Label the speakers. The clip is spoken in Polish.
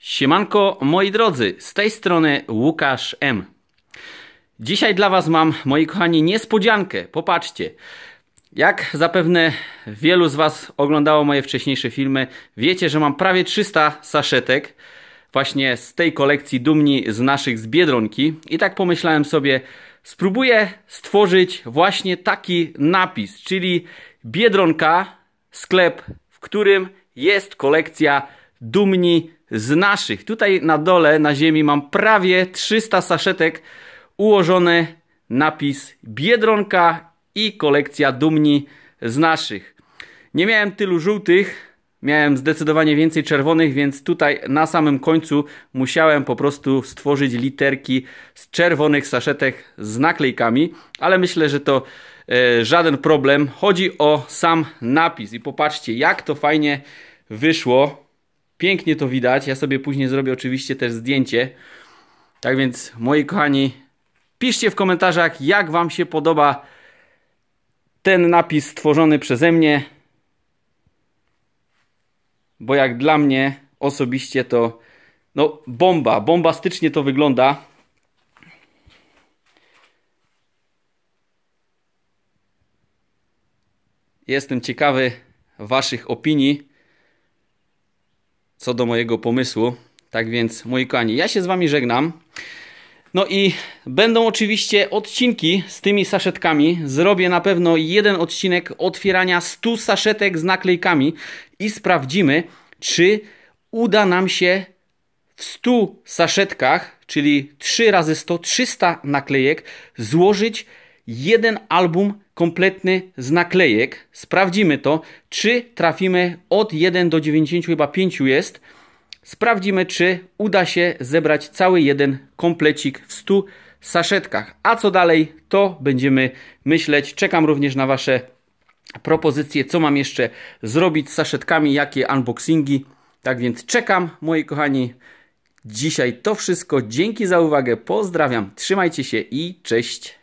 Speaker 1: Siemanko moi drodzy, z tej strony Łukasz M. Dzisiaj dla Was mam, moi kochani, niespodziankę. Popatrzcie. Jak zapewne wielu z Was oglądało moje wcześniejsze filmy, wiecie, że mam prawie 300 saszetek właśnie z tej kolekcji dumni z naszych z Biedronki. I tak pomyślałem sobie, spróbuję stworzyć właśnie taki napis, czyli Biedronka, sklep, w którym jest kolekcja dumni z naszych. Tutaj na dole, na ziemi mam prawie 300 saszetek ułożone napis Biedronka i kolekcja dumni z naszych. Nie miałem tylu żółtych, miałem zdecydowanie więcej czerwonych, więc tutaj na samym końcu musiałem po prostu stworzyć literki z czerwonych saszetek z naklejkami, ale myślę, że to e, żaden problem. Chodzi o sam napis i popatrzcie jak to fajnie wyszło. Pięknie to widać. Ja sobie później zrobię oczywiście też zdjęcie. Tak więc, moi kochani, piszcie w komentarzach, jak Wam się podoba ten napis stworzony przeze mnie. Bo jak dla mnie osobiście to no bomba, bombastycznie to wygląda. Jestem ciekawy Waszych opinii co do mojego pomysłu. Tak więc, moi kochani, ja się z Wami żegnam. No i będą oczywiście odcinki z tymi saszetkami. Zrobię na pewno jeden odcinek otwierania 100 saszetek z naklejkami i sprawdzimy, czy uda nam się w 100 saszetkach, czyli 3 razy 100, 300 naklejek, złożyć jeden album kompletny z naklejek. Sprawdzimy to, czy trafimy od 1 do 90, chyba 5 jest. Sprawdzimy, czy uda się zebrać cały jeden komplecik w 100 saszetkach. A co dalej, to będziemy myśleć. Czekam również na Wasze propozycje, co mam jeszcze zrobić z saszetkami, jakie unboxingi. Tak więc czekam, moi kochani. Dzisiaj to wszystko. Dzięki za uwagę. Pozdrawiam. Trzymajcie się i cześć.